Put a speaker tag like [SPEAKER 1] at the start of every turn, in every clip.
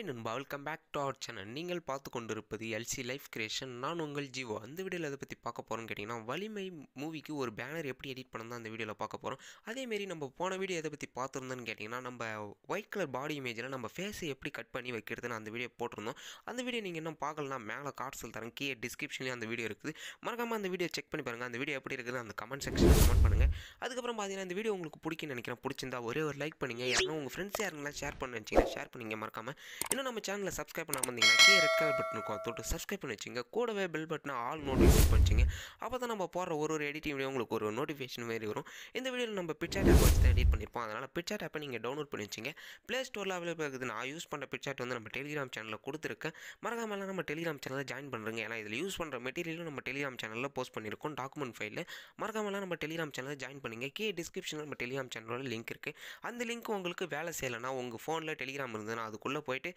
[SPEAKER 1] hi நண்பா welcome back to our channel நீங்கள் பார்த்து கொண்டிருப்பது எல்சி லைஃப் கிரியேஷன் நான் உங்கள் ஜிவோ அந்த வீடியோவில் அதை பற்றி பார்க்க போகிறோன்னு கேட்டிங்கன்னா வலிமை மூவிக்கு ஒரு பேனர் எப்படி எடிட் பண்ணணும் அந்த வீடியோவில் பார்க்க போகிறோம் அதேமாரி நம்ம போன வீடியோ எதை பற்றி பார்த்துருந்தோன்னு கேட்டிங்கன்னா நம்ம ஒயிட் கலர் பாடி இமேஜில் நம்ம ஃபேஸை எப்படி கட் பண்ணி வைக்கிறதுன்னு அந்த வீடியோ போட்டிருந்தோம் அந்த வீடியோ நீங்கள் இன்னும் பார்க்கலாம் மேலே கார்ட்ஸில் தரேன் கீழே டிஸ்கிரிப்ஷன்லேயும் அந்த வீடியோ இருக்குது மறக்காமல் அந்த வீடியோ செக் பண்ணி பாருங்கள் அந்த வீடியோ எப்படி இருக்குது அந்த கமெண்ட் செக்ஷனில் கமெண்ட் பண்ணுங்கள் அதுக்கப்புறம் பார்த்தீங்கன்னா அந்த வீடியோ உங்களுக்கு பிடிக்குன்னு நினைக்கிறேன் பிடிச்சிருந்தா ஒரே ஒரு லைக் பண்ணுங்கள் ஏன்னா உங்கள் ஃப்ரெண்ட்ஸ் யாருங்களா ஷேர் பண்ண ஷேர் பண்ணிங்க மறக்காமல் இன்னும் நம்ம சேனலில் சப்ஸ்கிரைப் பண்ணாமல் இருந்தீங்கன்னா கே ரெட் கலர் பட்டன் தொட்டு சப்ஸ்கிரைப் பண்ணி வச்சுங்க கூடவே பெல் பட்டனை ஆல் நோட்டிஃபிகேஷன் பண்ணிச்சிங்க அப்போ தான் நம்ம போகிற ஒரு ஒரு எடிட்டிங் வீடியோ உங்களுக்கு ஒரு நோட்டிஃபிகேஷன் மாதிரி வரும் இந்த வீடியோவில் நம்ம பிக்சாட் ஆப் வச்சு எடிட் பண்ணியிருப்போம் அதனால் பிக்சாட் ஆப்பை நீங்கள் டவுன்லோட் பண்ணி வச்சுங்க ப்ளே ஸ்டோரில் அவைலபிள் இருக்குது நான் யூஸ் பண்ணுற பிக்சாட் வந்து நம்ம டெலிகிராம் சேனலில் கொடுத்துருக்கேன் மறக்காமல் நம்ம டெலிகிராம் சேனலில் ஜாயின் பண்ணுறேங்க ஏன்னா இதில் யூஸ் பண்ணுற மெட்டீரியலும் நம்ம டெலிகிராம் சேனலில் போஸ்ட் பண்ணியிருக்கோம் டாக்குமெண்ட் ஃபைலில் மறக்காமல் நம்ம டெலிகிராம் சேனலில் ஜாயின் பண்ணுங்க கீ டிஸ்கிரிப்ஷனில் நம்ம டெலிகிராம் சேனலோட லிங்க் இருக்குது அந்த லிங்க் உங்களுக்கு வேலை செய்யலைன்னா உங்கள் ஃபோனில் டெலிகிராம் இருந்ததுன்னா அதுக்குள்ளே போயிட்டு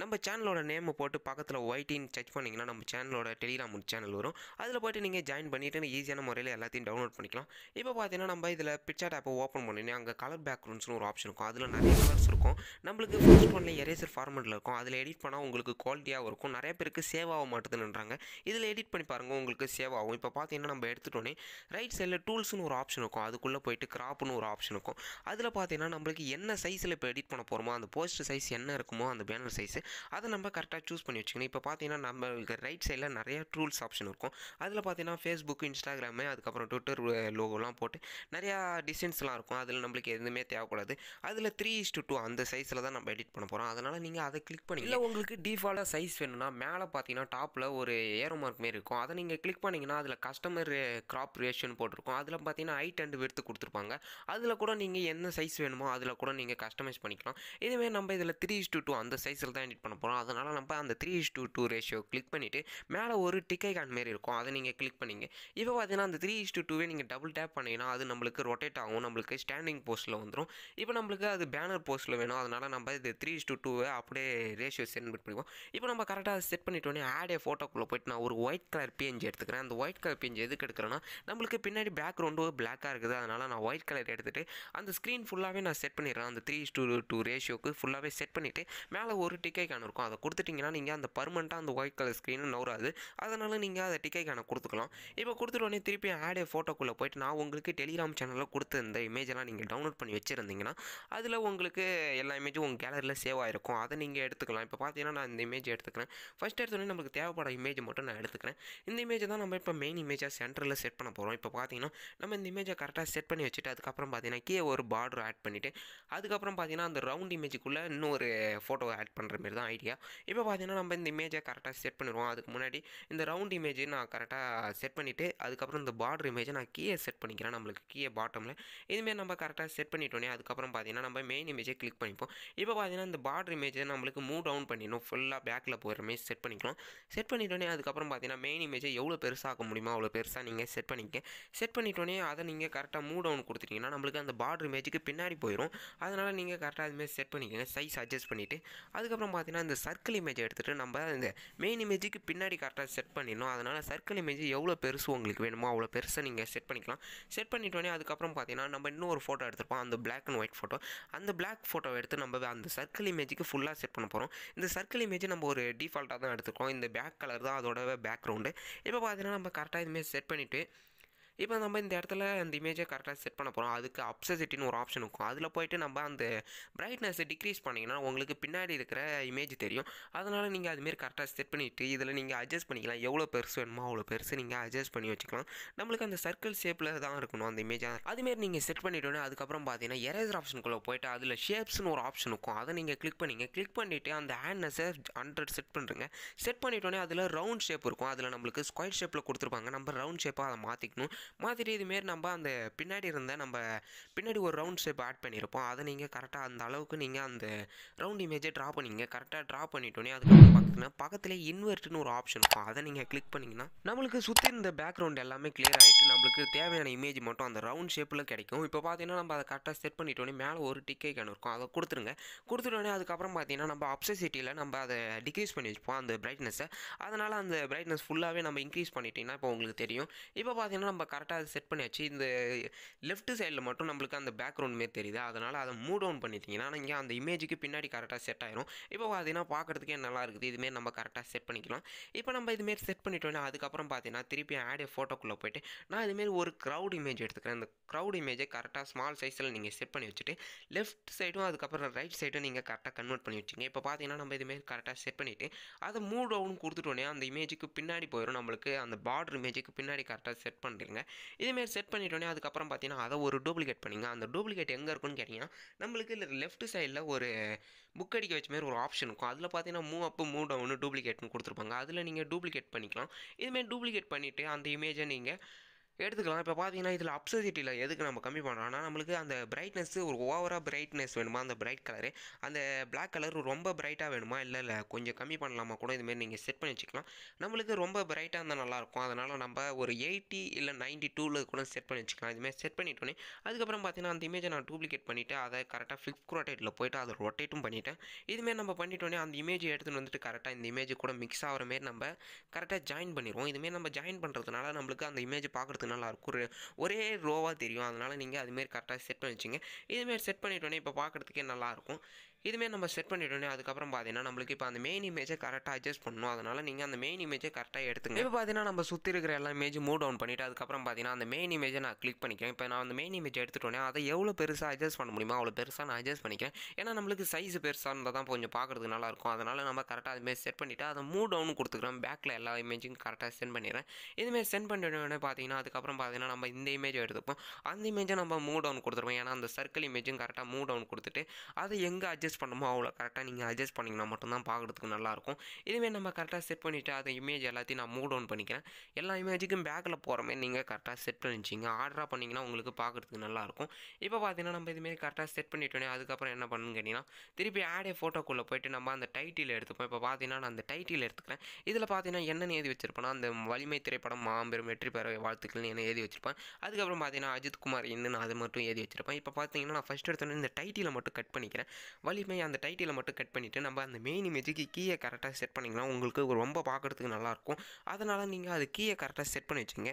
[SPEAKER 1] நம்ம சேனலோட நேமை போட்டு பக்கத்தில் ஒயிட்டின்னு சர்ச் பண்ணிங்கன்னா நம்ம சேனலோட டெலிகிராம் சேனல் வரும் அதில் போய்ட்டு நீங்கள் ஜாயின் பண்ணிவிட்டு ஈஸியான முறையில் எல்லாத்தையும் டவுன்லோட் பண்ணிக்கலாம் இப்போ பார்த்தீங்கன்னா நம்ம இதில் பிக்சர் ஆப்பை ஓப்பன் பண்ணினா அங்கே கலர் பேக்ரவுண்ட்ஸ்னு ஒரு ஆப்ஷன் இருக்கும் அதில் நிறைய கலர்ஸ் இருக்கும் நம்மளுக்கு ஃபர்ஸ்ட் ஒன்ல எரேசர் ஃபார்மெட்டில் இருக்கும் அதில் எடிட் பண்ணால் உங்களுக்கு குவாலிட்டியாக இருக்கும் நிறைய பேருக்கு சேவ் ஆக மாட்டேதுன்றாங்க இதில் எடிட் பண்ணி பாருங்கள் உங்களுக்கு சேவ் ஆகும் இப்போ பார்த்தீங்கன்னா நம்ம எடுத்துகிட்டோன்னே ரைட் சைடில் டூல்ஸ்னு ஒரு ஆப்ஷன் இருக்கும் அதுக்குள்ளே போயிட்டு கிராப்னு ஒரு ஆப்ஷன் இருக்கும் அதில் பார்த்தீங்கன்னா நம்மளுக்கு என்ன சைஸில் இப்போ எடிட் பண்ண போகிறோமோ அந்த போஸ்ட் சைஸ் என்ன இருக்குமோ அந்த பேனர் சைஸ் அதை நம்ம கரெக்டாக சூஸ் பண்ணி வச்சுக்கணும் இப்போ பார்த்தீங்கன்னா நம்மளுக்கு ரைட் சைடில் நிறைய டூல்ஸ் ஆப்ஷன் இருக்கும் அதில் பார்த்தீங்கன்னா ஃபேஸ்புக் இன்ஸ்டாகிராமு அதுக்கப்புறம் ட்விட்டர் லோகோலாம் போட்டு நிறையா டிசைன்ஸ்லாம் இருக்கும் அதில் நம்மளுக்கு எதுவுமே தேவைப்படாது அதில் த்ரீ இஸ் டூ அந்த சைஸில் தான் நம்ம எடிட் பண்ண போகிறோம் அதனால் நீங்கள் அதை கிளிக் பண்ணி இல்லை உங்களுக்கு டிஃபால்ட்டாக சைஸ் வேணும்னா மேலே பார்த்தீங்கன்னா டாப்பில் ஒரு ஏரோ மார்க் மாரி இருக்கும் அதை நீங்கள் கிளிக் பண்ணிங்கன்னா அதில் கஸ்டமர் க்ராப் ரேஷன் போட்டிருக்கும் அதில் பார்த்தீங்கன்னா ஹைட் அண்ட் விடுத்து கொடுத்துருப்பாங்க அதில் கூட நீங்கள் என்ன சைஸ் வேணுமோ அதில் கூட நீங்கள் கஸ்டமைஸ் பண்ணிக்கலாம் இதுவே நம்ம இதில் த்ரீ இஸ் டூ அந்த சைஸில் தான் ஜென்ரேட் பண்ண போகிறோம் அதனால் நம்ம அந்த three is two two ratio click பண்ணிவிட்டு மேலே ஒரு டிக்கை கான் மாரி இருக்கும் அதை நீங்கள் கிளிக் பண்ணிங்க இப்போ பார்த்தீங்கன்னா அந்த த்ரீ இஸ் டூ டூவே நீங்கள் டபுள் டேப் பண்ணிங்கன்னா அது நம்மளுக்கு ரொட்டேட் ஆகும் நம்மளுக்கு ஸ்டாண்டிங் போஸ்ட்டில் வந்துடும் இப்போ நம்மளுக்கு அது பேனர் போஸ்ட்டில் வேணும் அதனால் நம்ம இது த்ரீ இஸ் டூ டூவை அப்படியே ரேஷியோ சென்ட் பண்ணிக்குவோம் இப்போ நம்ம கரெக்டாக செட் பண்ணிட்டோன்னே ஆடே ஃபோட்டோக்குள்ளே போயிட்டு நான் ஒரு ஒயிட் கலர் பிஎன்ஜி எடுத்துக்கிறேன் அந்த ஒயிட் கலர் பிஎன்ஜி எதுக்கு எடுக்கிறேன்னா நம்மளுக்கு பின்னாடி பேக்ரவுண்டு பிளாக்காக இருக்குது அதனால் நான் ஒயிட் கலர் எடுத்துகிட்டு அந்த ஸ்க்ரீன் ஃபுல்லாகவே நான் செட் பண்ணிடுறேன் அந்த த்ரீ இஸ் டூ டூ ரேஷியோக்கு ஃபுல்லாகவே செட் பண்ணிவிட்டு மேலே ஒரு டிக்கெட் டிக்கை இருக்கும் அதை கொடுத்துட்டிங்கன்னா நீங்கள் அந்த பர்மனெண்ட்டாக அந்த ஒயிட் கலர் ஸ்க்ரீனு நவராது அதனால் நீங்கள் அதை டிக்கை கொடுத்துக்கலாம் இப்போ கொடுத்துட்டு உடனே திருப்பி ஆடே ஃபோட்டோக்குள்ளே போயிட்டு நான் உங்களுக்கு டெலிகிராம் சேனலில் கொடுத்த இந்த இமேஜெல்லாம் நீங்கள் டவுன்லோட் பண்ணி வச்சுருந்தீங்கன்னா அதில் உங்களுக்கு எல்லா இமேஜும் உங்கள் கேலரியில் சேவ் ஆகிருக்கும் அதை நீங்கள் எடுத்துக்கலாம் இப்போ பார்த்தீங்கன்னா நான் இந்த இமேஜ் எடுத்துக்கிறேன் ஃபஸ்ட் எடுத்தோடனே நம்மளுக்கு தேவைப்பட இமேஜ் மட்டும் நான் எடுத்துக்கிறேன் இந்த இமேஜை தான் நம்ம இப்போ மெயின் இமேஜாக சென்டரில் செட் பண்ண போகிறோம் இப்போ பார்த்தீங்கன்னா நம்ம இந்த இமேஜை கரெக்டாக செட் பண்ணி வச்சுட்டு அதுக்கப்புறம் பார்த்தீங்கன்னா கீழே ஒரு பார்டர் ஆட் பண்ணிவிட்டு அதுக்கப்புறம் பார்த்தீங்கன்னா அந்த ரவுண்ட் இமேஜுக்குள்ளே இன்னொரு ஃபோட்டோ ஆட் பண்ணுற மாதிரி அப்படிங்கிறது தான் ஐடியா இப்போ பார்த்தீங்கன்னா நம்ம இந்த இமேஜை கரெக்டாக செட் பண்ணிடுவோம் அதுக்கு முன்னாடி இந்த ரவுண்ட் இமேஜை நான் கரெக்டாக செட் பண்ணிவிட்டு அதுக்கப்புறம் இந்த பார்டர் இமேஜை நான் கீயை செட் பண்ணிக்கிறேன் நம்மளுக்கு கீயே பாட்டமில் இதுமாரி நம்ம கரெக்டாக செட் பண்ணிட்டோனே அதுக்கப்புறம் பார்த்தீங்கன்னா நம்ம மெயின் இமேஜை கிளிக் பண்ணிப்போம் இப்போ பார்த்தீங்கன்னா இந்த பார்டர் இமேஜை நம்மளுக்கு மூவ் டவுன் பண்ணிடணும் ஃபுல்லாக பேக்கில் போகிற மாதிரி செட் பண்ணிக்கலாம் செட் பண்ணிட்டோன்னே அதுக்கப்புறம் பார்த்தீங்கன்னா மெயின் இமேஜை எவ்வளோ பெருசாக முடியுமோ அவ்வளோ பெருசாக நீங்கள் செட் பண்ணிக்க செட் பண்ணிட்டோன்னே அதை நீங்கள் கரெக்டாக மூவ் டவுன் கொடுத்துட்டிங்கன்னா நம்மளுக்கு அந்த பார்டர் இமேஜுக்கு பின்னாடி போயிடும் அதனால் நீங்கள் கரெக்டாக அதுமாதிரி செட் பண்ணிக்கோங்க சைஸ் அட்ஜஸ்ட் பண்ணிவிட்டு அதுக்கப்புறம் பார்த்தீங்கன்னா இந்த சர்க்கிள் இமேஜை எடுத்துகிட்டு நம்ம இந்த மெயின் இமேஜுக்கு பின்னாடி கரெக்டாக செட் பண்ணிடணும் அதனால் சர்க்கிள் இமேஜ் எவ்வளோ பெருசு உங்களுக்கு வேணுமோ அவ்வளோ பெருசாக நீங்கள் செட் பண்ணிக்கலாம் செட் பண்ணிட்டோன்னே அதுக்கப்புறம் பார்த்தீங்கன்னா நம்ம இன்னொரு ஃபோட்டோ எடுத்துருப்போம் அந்த பிளாக் அண்ட் ஒயிட் ஃபோட்டோ அந்த பிளாக் ஃபோட்டோ எடுத்து நம்ம அந்த சர்க்கிள் இமேஜுக்கு ஃபுல்லாக செட் பண்ண போகிறோம் இந்த சர்க்கிள் இமேஜ் நம்ம ஒரு டிஃபால்ட்டாக தான் எடுத்துருக்கோம் இந்த பேக் கலர் தான் அதோட பேக்ரவுண்டு இப்போ பார்த்தீங்கன்னா நம்ம கரெக்டாக இதுமாரி செட் பண்ணிவிட்டு இப்போ நம்ம இந்த இடத்துல அந்த இமேஜை கரெக்டாக செட் பண்ண போகிறோம் அதுக்கு அப்சசிட்டின்னு ஒரு ஆப்ஷன் இருக்கும் அதில் போயிட்டு நம்ம அந்த பிரைட்னஸ் டிக்ரீஸ் பண்ணிங்கன்னா உங்களுக்கு பின்னாடி இருக்கிற இமேஜ் தெரியும் அதனால் நீங்கள் அதுமாரி கரெக்டாக செட் பண்ணிவிட்டு இதில் நீங்கள் அட்ஜஸ்ட் பண்ணிக்கலாம் எவ்வளோ பெருசு வேணுமோ அவ்வளோ பெருசு நீங்கள் அட்ஜஸ்ட் பண்ணி வச்சுக்கலாம் நம்மளுக்கு அந்த சர்க்கிள் ஷேப்பில் தான் இருக்கணும் அந்த இமேஜ் அதுமாரி நீங்கள் செட் பண்ணிட்டோன்னே அதுக்கப்புறம் பார்த்தீங்கன்னா எரேசர் ஆப்ஷனுக்குள்ளே போயிட்டு அதில் ஷேப்ஸ்னு ஒரு ஆப்ஷன் இருக்கும் அதை நீங்கள் கிளிக் பண்ணிங்க கிளிக் பண்ணிவிட்டு அந்த ஹேண்ட்னஸை ஹண்ட்ரட் செட் பண்ணுறங்க செட் பண்ணிட்டோன்னே அதில் ரவுண்ட் ஷேப் இருக்கும் அதில் நம்மளுக்கு ஸ்கொயர் ஷேப்பில் கொடுத்துருப்பாங்க நம்ம ரவுண்ட் ஷேப்பாக அதை மாற்றிக்கணும் மாதிரி இதுமாரி நம்ம அந்த பின்னாடி இருந்த நம்ம பின்னாடி ஒரு ரவுண்ட் ஷேப் ஆட் பண்ணியிருப்போம் அதை நீங்கள் கரெக்டாக அந்த அளவுக்கு நீங்கள் அந்த ரவுண்ட் இமேஜை ட்ரா பண்ணிங்க கரெக்டாக ட்ரா பண்ணிட்டோன்னே அதுக்கு பார்த்தீங்கன்னா பக்கத்தில் இன்வெர்ட்னு ஒரு ஆப்ஷன் இருக்கும் அதை நீங்கள் கிளிக் பண்ணிங்கன்னா நம்மளுக்கு சுற்றி இருந்த பேக்ரவுண்ட் எல்லாமே கிளியர் ஆகிட்டு நம்மளுக்கு தேவையான இமேஜ் மட்டும் அந்த ரவுண்ட் ஷேப்பில் கிடைக்கும் இப்போ பார்த்தீங்கன்னா நம்ம அதை கரெக்டாக செட் பண்ணிட்டோன்னே மேலே ஒரு டிக்கை கேன் இருக்கும் அதை கொடுத்துருங்க கொடுத்துட்டோன்னே அதுக்கப்புறம் பார்த்தீங்கன்னா நம்ம அப்சசிட்டியில் நம்ம அதை டிக்ரீஸ் பண்ணி வச்சுப்போம் அந்த பிரைட்னஸை அதனால் அந்த பிரைட்னஸ் ஃபுல்லாகவே நம்ம இன்க்ரீஸ் பண்ணிட்டீங்கன்னா இப்போ உங்களுக்கு தெரியும் இப்போ பார்த்தீங்கன்னா நம்ம கரெக்டாக செட் பண்ணியாச்சு இந்த லெஃப்ட் சைடில் மட்டும் நம்மளுக்கு அந்த பேக்ரவுண்ட் மாரி தெரியுது அதனால் அதை மூ டவுன் பண்ணிட்டீங்கன்னா நீங்கள் அந்த இமேஜுக்கு பின்னாடி கரெக்டாக செட் ஆயிரும் இப்போ பார்த்தீங்கன்னா பார்க்குறதுக்கே நல்லா இருக்குது இதுமாரி நம்ம கரெக்டாக செட் பண்ணிக்கலாம் இப்போ நம்ம இதுமாரி செட் பண்ணிட்டோன்னா அதுக்கப்புறம் பார்த்தீங்கன்னா திருப்பி ஆடே ஃபோட்டோக்குள்ளே போயிட்டு நான் இதுமாரி ஒரு க்ரௌட் இமேஜ் எடுத்துக்கிறேன் அந்த க்ரௌட் இமேஜை கரெக்டாக ஸ்மால் சைஸில் நீங்கள் செட் பண்ணி வச்சுட்டு லெஃப்ட் சைடும் அதுக்கப்புறம் ரைட் சைடும் நீங்கள் கரெக்டாக கன்வெர்ட் பண்ணி வச்சிங்க இப்போ பார்த்தீங்கன்னா நம்ம இதுமாரி கரெக்டாக செட் பண்ணிவிட்டு அதை மூ டவுன் கொடுத்துட்டோன்னே அந்த இமேஜுக்கு பின்னாடி போயிடும் நம்மளுக்கு அந்த பார்டர் இமேஜுக்கு பின்னாடி கரெக்டாக செட் பண்ணுறீங்க இதுமாரி செட் பண்ணிட்டோனே அதுக்கப்புறம் பார்த்தீங்கன்னா அதை ஒரு டூப்ளிகேட் பண்ணிங்க அந்த டூப்ளிகேட் எங்கே இருக்குன்னு கேட்டிங்கன்னா நம்மளுக்கு லெஃப்ட் சைடில் ஒரு புக் அடிக்க வச்ச மாதிரி ஒரு ஆப்ஷன் இருக்கும் அதில் பார்த்தீங்கன்னா மூவ் அப்பு மூவ் டவுனு டூப்ளிகேட்னு கொடுத்துருப்பாங்க அதில் நீங்கள் டூப்ளிகேட் பண்ணிக்கலாம் இதுமாரி டூப்ளிகேட் பண்ணிவிட்டு அந்த இமேஜை நீங்கள் எடுத்துக்கலாம் இப்போ பார்த்தீங்கன்னா இதில் அப்சசிட்டியில் எதுக்கு நம்ம கம்மி ஆனால் நம்மளுக்கு அந்த பிரைட்னஸ்ஸு ஒரு ஓவராக பிரைட்னஸ் வேணுமா அந்த பிரைட் கலரு அந்த பிளாக் கலர் ரொம்ப பிரைட்டாக வேணுமா இல்லை இல்லை கொஞ்சம் கம்மி பண்ணலாமா கூட இதுமாரி நீங்கள் செட் பண்ணி வச்சுக்கலாம் நம்மளுக்கு ரொம்ப பிரைட்டாக இருந்தால் நல்லாயிருக்கும் அதனால் நம்ம ஒரு எயிட்டி இல்லை நைன்ட்டி டூவில் கூட செட் பண்ணி வச்சுக்கலாம் இதுமாரி செட் பண்ணிட்டோன்னே அதுக்கப்புறம் பார்த்தீங்கன்னா அந்த இமேஜை நான் டூப்ளிகேட் பண்ணிவிட்டு அதை கரெக்டாக ஃபிளிப் ரொட்டேட்டில் போய்ட்டு அதை ரொட்டேட்டும் பண்ணிவிட்டேன் இதுமாரி நம்ம பண்ணிட்டோன்னே அந்த இமேஜை எடுத்துகிட்டு வந்துட்டு கரெக்டாக இந்த இமேஜ் கூட மிக்ஸ் ஆகிற மாரி நம்ம கரெக்டாக ஜாயின் பண்ணிடுவோம் இதுமாரி நம்ம ஜாயின் பண்ணுறதுனால நம்மளுக்கு அந்த இமேஜ் பார்க்குறது பார்க்கறதுக்கு நல்லாயிருக்கும் ஒரே ரோவாக தெரியும் அதனால் நீங்கள் அதுமாரி கரெக்டாக செட் பண்ணி வச்சுங்க இதுமாரி செட் பண்ணிட்டோன்னே இப்போ பார்க்குறதுக்கே நல்லாயிருக்கும் இதுமாரி நம்ம செட் பண்ணிட்டோனே அதுக்கப்புறம் பார்த்தீங்கன்னா நம்மளுக்கு இப்போ அந்த மெயின் இமேஜை கரெக்டாக அட்ஜஸ்ட் பண்ணணும் அதனால் நீங்கள் அந்த மெயின் இமேஜை கரெக்டாக எடுத்துங்க இப்போ பார்த்தீங்கன்னா நம்ம சுற்றி இருக்கிற எல்லா இமேஜ் மூவ் டவுன் பண்ணிவிட்டு அதுக்கப்புறம் பார்த்தீங்கன்னா அந்த மெயின் இமேஜை நான் கிளிக் பண்ணிக்கிறேன் இப்போ நான் அந்த மெயின் இமேஜ் எடுத்துட்டோன்னே அதை எவ்வளோ பெருசாக அட்ஜஸ்ட் பண்ண முடியுமோ அவ்வளோ பெருசாக நான் அட்ஜஸ்ட் பண்ணிக்கிறேன் ஏன்னா நம்மளுக்கு சைஸ் பெருசாக இருந்தால் தான் கொஞ்சம் பார்க்குறதுக்கு நல்லாயிருக்கும் அதனால் நம்ம கரெக்டாக அதுமாரி செட் பண்ணிவிட்டு அதை மூவ் டவுன் கொடுத்துக்கிறோம் பேக்கில் எல்லா இமேஜும் கரெக்டாக சென்ட் பண்ணிடுறேன் இதுமாரி சென்ட் பண்ணிட்டோன்னே பார்த்தீங்கன்னா அதுக்கப்புறம் பார்த்தீங்கன்னா நம்ம இந்த இமேஜ் எடுத்துப்போம் அந்த இமேஜை நம்ம மூவ் டவுன் கொடுத்துருவோம் ஏன்னா அந்த சர்க்கிள் இமேஜும் கரெக்டாக மூவ் டவுன் கொடுத்துட்டு அதை எங்கே அட்ஜஸ்ட் அட்ஜஸ்ட் பண்ணமோ அவ்வளோ கரெக்டாக நீங்கள் அட்ஜஸ்ட் பண்ணிங்கன்னா மட்டும்தான் பார்க்குறதுக்கு நல்லாயிருக்கும் இதுவே நம்ம கரெக்டாக செட் பண்ணிவிட்டு அதை இமேஜ் எல்லாத்தையும் நான் மூட் ஆன் பண்ணிக்கிறேன் எல்லா இமேஜுக்கும் பேக்கில் போகிற மாதிரி நீங்கள் கரெக்டாக செட் பண்ணிச்சிங்க ஆர்டராக பண்ணிங்கன்னா உங்களுக்கு பார்க்குறதுக்கு நல்லாயிருக்கும் இப்போ பார்த்தீங்கன்னா நம்ம இதுமாரி கரெக்டாக செட் பண்ணிட்டோனே அதுக்கப்புறம் என்ன பண்ணுன்னு கேட்டிங்கன்னா திருப்பி ஆடே ஃபோட்டோக்குள்ளே போயிட்டு நம்ம அந்த டைட்டில் எடுத்துப்போம் இப்போ பார்த்தீங்கன்னா நான் அந்த டைட்டில் எடுத்துக்கிறேன் இதில் பார்த்தீங்கன்னா என்னென்ன எழுதி வச்சிருப்பேன்னா அந்த வலிமை திரைப்படம் மாபெரும் வெற்றி பெற வாழ்த்துக்கள்னு என்ன எழுதி வச்சிருப்பேன் அதுக்கப்புறம் பார்த்தீங்கன்னா அஜித் குமார் என்னென்னு அது மட்டும் எழுதி வச்சிருப்பேன் இப்போ பார்த்தீங்கன்னா நான் ஃபஸ்ட் எடுத்தோன்னே இந்த டைட்டிலை மட்டும் கட் பண்ணிக்கிறேன் வலி எப்பயுமே அந்த டைட்டிலை மட்டும் கட் பண்ணிவிட்டு நம்ம அந்த மெயின் இமேஜுக்கு கீயை கரெக்டாக செட் பண்ணிங்கன்னா உங்களுக்கு ரொம்ப பார்க்குறதுக்கு நல்லாயிருக்கும் அதனால் நீங்கள் அது கீயை கரெக்டாக செட் பண்ணி வச்சுங்க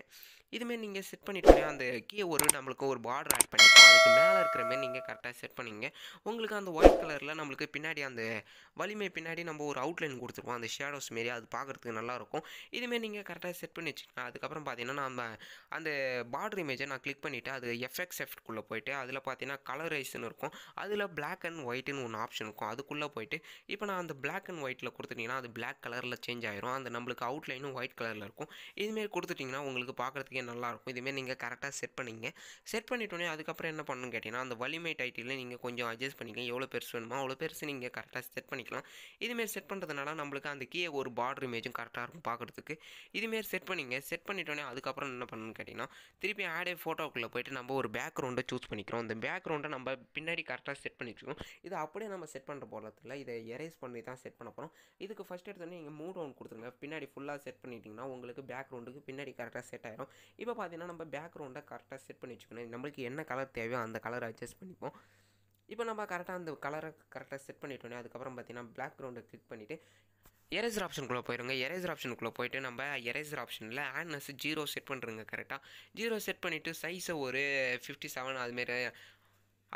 [SPEAKER 1] இதுமாரி நீங்கள் செட் பண்ணிட்டோன்னே அந்த கீ ஒரு நம்மளுக்கு ஒரு பார்டர் ஆட் பண்ணிப்போம் அதுக்கு மேலே இருக்கிற மாரி நீங்கள் கரெக்டாக செட் பண்ணிங்க உங்களுக்கு அந்த ஒயிட் கலரில் நம்மளுக்கு பின்னாடி அந்த வலிமை பின்னாடி நம்ம ஒரு அவுட்லைன் கொடுத்துருவோம் அந்த ஷேடோஸ் மாரி அது பார்க்குறதுக்கு நல்லாயிருக்கும் இதுமாரி நீங்கள் கரெக்டாக செட் பண்ணி வச்சுக்கலாம் அதுக்கப்புறம் பார்த்தீங்கன்னா நம்ம அந்த பார்டர் இமேஜை நான் கிளிக் பண்ணிவிட்டு அது எஃப்எக்ஸ் எஃப்ட்குள்ளே போயிட்டு அதில் பார்த்தீங்கன்னா கலரைஸ்னு இருக்கும் அதில் பிளாக் அண்ட் ஒயிட்டுன்னு ஒன்று ஆப்ஷன் இருக்கும் அதுக்குள்ளே போயிட்டு இப்போ நான் அந்த பிளாக் அண்ட் ஒயிட்டில் கொடுத்துட்டிங்கன்னா அது பிளாக் கலரில் சேஞ்ச் ஆயிரும் அந்த நம்மளுக்கு அவுட்லைனும் ஒயிட் கலரில் இருக்கும் இதுமாரி கொடுத்துட்டிங்கன்னா உங்களுக்கு பார்க்குறதுக்கு உங்களுக்கு நல்லாயிருக்கும் இதுமாரி நீங்கள் கரெக்டாக செட் பண்ணிங்க செட் பண்ணிட்டோன்னே அதுக்கப்புறம் என்ன பண்ணணும்னு கேட்டிங்கன்னா அந்த வலிமை டைட்டில் நீங்கள் கொஞ்சம் அட்ஜஸ்ட் பண்ணிக்கலாம் எவ்வளோ பெருசு வேணுமோ அவ்வளோ பெருசு நீங்கள் கரெக்டாக செட் பண்ணிக்கலாம் இதுமாரி செட் பண்ணுறதுனால நம்மளுக்கு அந்த கீழே ஒரு பார்டர் இமேஜும் கரெக்டாக இருக்கும் பார்க்குறதுக்கு இதுமாரி செட் பண்ணிங்க செட் பண்ணிட்டோன்னே அதுக்கப்புறம் என்ன பண்ணணும்னு கேட்டிங்கன்னா திருப்பி ஆடே ஃபோட்டோக்குள்ளே போய்ட்டு நம்ம ஒரு பேக்ரவுண்டை சூஸ் பண்ணிக்கிறோம் அந்த பேக்ரவுண்டை நம்ம பின்னாடி கரெக்டாக செட் பண்ணி இது அப்படியே நம்ம செட் பண்ணுற போகிறதில்ல இதை எரேஸ் பண்ணி தான் செட் பண்ண போகிறோம் இதுக்கு ஃபஸ்ட் எடுத்தோன்னே நீங்கள் மூவ் டவுன் கொடுத்துருங்க பின்னாடி ஃபுல்லாக செட் பண்ணிட்டீங்கன்னா உங்களுக்கு பேக்ரவுண்டுக்கு பின்னாடி கரெக்டாக செட் ஆகிடும் இப்போ பார்த்தீங்கன்னா நம்ம பேக்ரவுண்டை கரெக்டாக செட் பண்ணி வச்சுக்கணும் நம்மளுக்கு என்ன கலர் தேவையோ அந்த கலரை அட்ஜஸ்ட் பண்ணிப்போம் இப்போ நம்ம கரெக்டாக அந்த கலரை கரெக்டாக செட் பண்ணிட்டோன்னே அதுக்கப்புறம் பார்த்தீங்கன்னா பிளாக் க்ரௌண்டை கிளிக் பண்ணிவிட்டு எரேசர் ஆப்ஷனுக்குள்ளே போயிருங்க எரேசர் ஆப்ஷனுக்குள்ளே போயிட்டு நம்ம எரேசர் ஆப்ஷனில் ஆட்னஸ் ஜீரோ செட் பண்ணுறங்க கரெக்டாக ஜீரோ செட் பண்ணிவிட்டு சைஸை ஒரு ஃபிஃப்டி செவன் அதுமாரி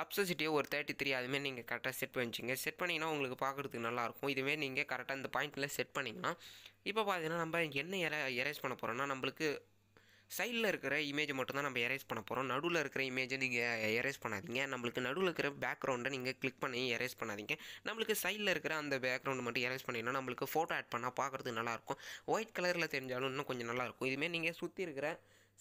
[SPEAKER 1] அப்சசிட்டியை ஒரு தேர்ட்டி த்ரீ அதுமாரி நீங்கள் கரெக்டாக செட் பண்ணிச்சிங்க செட் பண்ணிங்கன்னா உங்களுக்கு பார்க்குறதுக்கு நல்லாயிருக்கும் இதுவே நீங்கள் கரெக்டாக இந்த பாயிண்ட்டில் செட் பண்ணிங்கன்னா இப்போ பார்த்தீங்கன்னா நம்ம என்ன எர எரேஸ் பண்ண போகிறோன்னா நம்மளுக்கு சைடில் இருக்கிற இமேஜை மட்டும் தான் நம்ம எரேஸ் பண்ண போகிறோம் நடுவில் இருக்கிற இமேஜை நீங்கள் எரேஸ் பண்ணாதீங்க நம்மளுக்கு நடுவில் இருக்கிற பேக்ரவுண்டை நீங்கள் கிளிக் பண்ணி எரேஸ் பண்ணாதீங்க நம்மளுக்கு சைடில் இருக்கிற அந்த பேக்ரவுண்டு மட்டும் எரேஸ் பண்ணிடணும் நம்மளுக்கு ஃபோட்டோ ஆட் பண்ணால் பார்க்குறதுக்கு நல்லாயிருக்கும் ஒயிட் கலரில் தெரிஞ்சாலும் இன்னும் கொஞ்சம் நல்லாயிருக்கும் இதுமாரி நீங்கள் சுற்றி இருக்கிற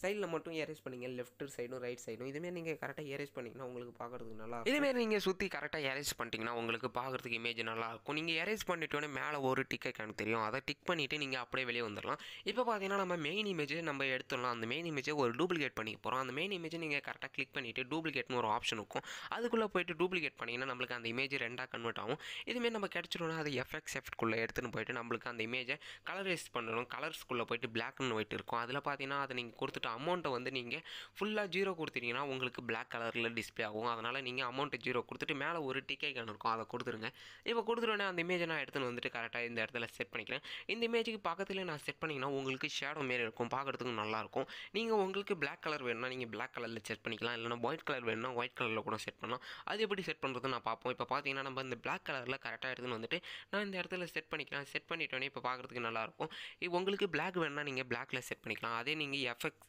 [SPEAKER 1] சைடில் மட்டும் ஏரேஸ் பண்ணிங்க லெஃப்ட் சைடும் ரைட் சைடும் இதுமாரி நீங்கள் கரெக்டாக ஏரேஸ் பண்ணிங்கன்னா உங்களுக்கு பார்க்குறதுக்கு நல்லா இதுமாரி நீங்கள் சுற்றி கரெக்டாக ஏரேஸ் பண்ணிட்டீங்கன்னா உங்களுக்கு பார்க்குறதுக்கு இமேஜ் நல்லா இருக்கும் நீங்கள் ஏரேஸ் பண்ணிட்டோன்னே மேலே ஒரு டிக்கெட் கணக்கு தெரியும் அதை டிக் பண்ணிவிட்டு நீங்கள் அப்படியே வெளியே வந்துடலாம் இப்போ பார்த்தீங்கன்னா நம்ம மெயின் இமேஜ் நம்ம எடுத்துடலாம் அந்த மெயின் இமேஜை ஒரு டூப்ளிகேட் பண்ணிக்க போகிறோம் அந்த மெயின் இமேஜ் நீங்கள் கரெக்டாக கிளிக் பண்ணிவிட்டு டூப்ளிகேட்னு ஒரு ஆப்ஷன் இருக்கும் அதுக்குள்ளே போய்ட்டு டூப்ளிகேட் பண்ணிங்கன்னா நம்மளுக்கு அந்த இமேஜ் ரெண்டாக கன்வெர்ட் ஆகும் இதுமாரி நம்ம கிடச்சிடணும்னா அது எஃப்எக்ஸ் குள்ளே எடுத்துன்னு போயிட்டு நம்மளுக்கு அந்த இமேஜை கலரைஸ் பண்ணணும் கலர்ஸ்குள்ளே போயிட்டு பிளாக்னு ஒயிட் இருக்கும் அதில் பார்த்தீங்கன்னா அதை நீங்கள் கொடுத்து கொடுத்துட்டு அமௌண்ட்டை வந்து நீங்கள் ஃபுல்லாக ஜீரோ கொடுத்தீங்கன்னா உங்களுக்கு பிளாக் கலரில் டிஸ்பிளே ஆகும் அதனால் நீங்கள் அமௌண்ட்டை ஜீரோ கொடுத்துட்டு மேலே ஒரு டிக்கே கேன் இருக்கும் அதை கொடுத்துருங்க இப்போ கொடுத்துட்டோன்னே அந்த இமேஜை நான் எடுத்துன்னு வந்துட்டு கரெக்டாக இந்த இடத்துல செட் பண்ணிக்கிறேன் இந்த இமேஜுக்கு பக்கத்தில் நான் செட் பண்ணிங்கன்னா உங்களுக்கு ஷேடோ மாரி இருக்கும் பார்க்குறதுக்கு நல்லாயிருக்கும் நீங்கள் உங்களுக்கு பிளாக் கலர் வேணும்னா நீங்கள் பிளாக் கலரில் செட் பண்ணிக்கலாம் இல்லைனா ஒயிட் கலர் வேணும்னா ஒயிட் கலரில் கூட செட் பண்ணலாம் அது எப்படி செட் பண்ணுறது நான் பார்ப்போம் இப்போ பார்த்தீங்கன்னா நம்ம இந்த பிளாக் கலரில் கரெக்டாக எடுத்துன்னு வந்துட்டு நான் இந்த இடத்துல செட் பண்ணிக்கலாம் செட் பண்ணிட்டோன்னே இப்போ பார்க்குறதுக்கு நல்லாயிருக்கும் உங்களுக்கு பிளாக் வேணும்னா நீங்கள் பிளாக்கில் செட் பண்ணிக்கலாம் அதே நீங்கள் எஃப்எக்ஸ்